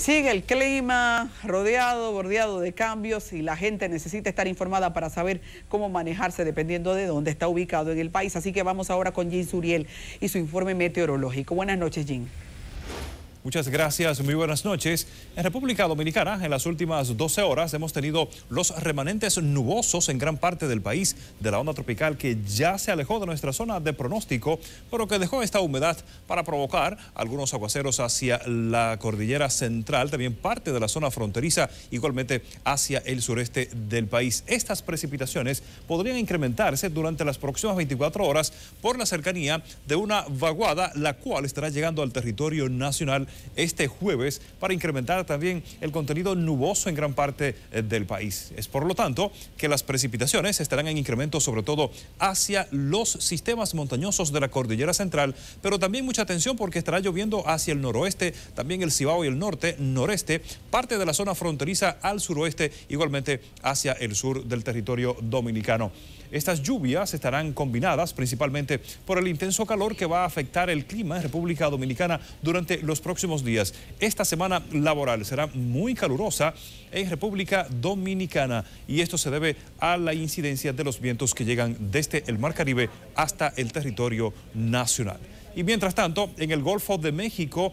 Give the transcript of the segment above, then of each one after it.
Sigue el clima rodeado, bordeado de cambios y la gente necesita estar informada para saber cómo manejarse dependiendo de dónde está ubicado en el país. Así que vamos ahora con Jean Suriel y su informe meteorológico. Buenas noches, Jim. Muchas gracias, muy buenas noches. En República Dominicana, en las últimas 12 horas hemos tenido los remanentes nubosos en gran parte del país de la onda tropical que ya se alejó de nuestra zona de pronóstico, pero que dejó esta humedad para provocar algunos aguaceros hacia la cordillera central, también parte de la zona fronteriza, igualmente hacia el sureste del país. Estas precipitaciones podrían incrementarse durante las próximas 24 horas por la cercanía de una vaguada, la cual estará llegando al territorio nacional este jueves para incrementar también el contenido nuboso en gran parte eh, del país. Es por lo tanto que las precipitaciones estarán en incremento sobre todo hacia los sistemas montañosos de la cordillera central, pero también mucha atención porque estará lloviendo hacia el noroeste, también el Cibao y el norte, noreste, parte de la zona fronteriza al suroeste, igualmente hacia el sur del territorio dominicano. Estas lluvias estarán combinadas principalmente por el intenso calor que va a afectar el clima en República Dominicana durante los próximos días. Esta semana laboral será muy calurosa en República Dominicana y esto se debe a la incidencia de los vientos que llegan desde el Mar Caribe hasta el territorio nacional. Y mientras tanto, en el Golfo de México,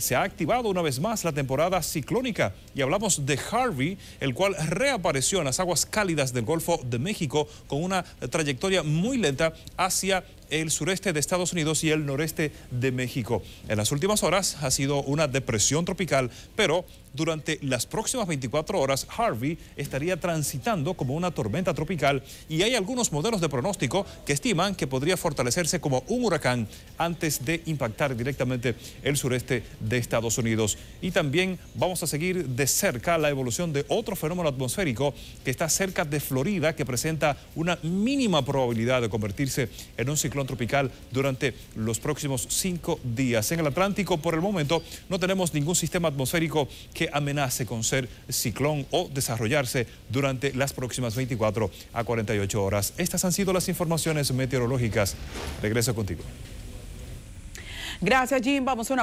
se ha activado una vez más la temporada ciclónica y hablamos de Harvey, el cual reapareció en las aguas cálidas del Golfo de México con una trayectoria muy lenta hacia el sureste de Estados Unidos y el noreste de México. En las últimas horas ha sido una depresión tropical, pero durante las próximas 24 horas Harvey estaría transitando como una tormenta tropical y hay algunos modelos de pronóstico que estiman que podría fortalecerse como un huracán antes de impactar directamente el sureste de Estados Unidos. Y también vamos a seguir de cerca la evolución de otro fenómeno atmosférico que está cerca de Florida que presenta una mínima probabilidad de convertirse en un ciclón tropical durante los próximos cinco días. En el Atlántico, por el momento, no tenemos ningún sistema atmosférico que amenace con ser ciclón o desarrollarse durante las próximas 24 a 48 horas. Estas han sido las informaciones meteorológicas. Regreso contigo. Gracias, Jim. Vamos a una